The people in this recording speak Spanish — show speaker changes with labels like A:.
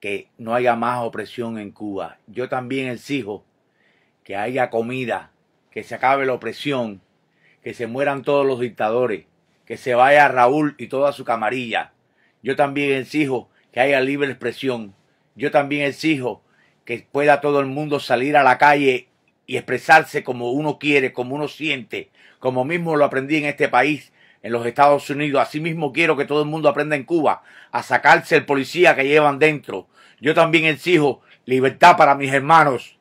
A: que no haya más opresión en Cuba. Yo también exijo que haya comida, que se acabe la opresión, que se mueran todos los dictadores, que se vaya Raúl y toda su camarilla. Yo también exijo que haya libre expresión. Yo también exijo que pueda todo el mundo salir a la calle y expresarse como uno quiere, como uno siente, como mismo lo aprendí en este país en los Estados Unidos. Asimismo quiero que todo el mundo aprenda en Cuba a sacarse el policía que llevan dentro. Yo también exijo libertad para mis hermanos.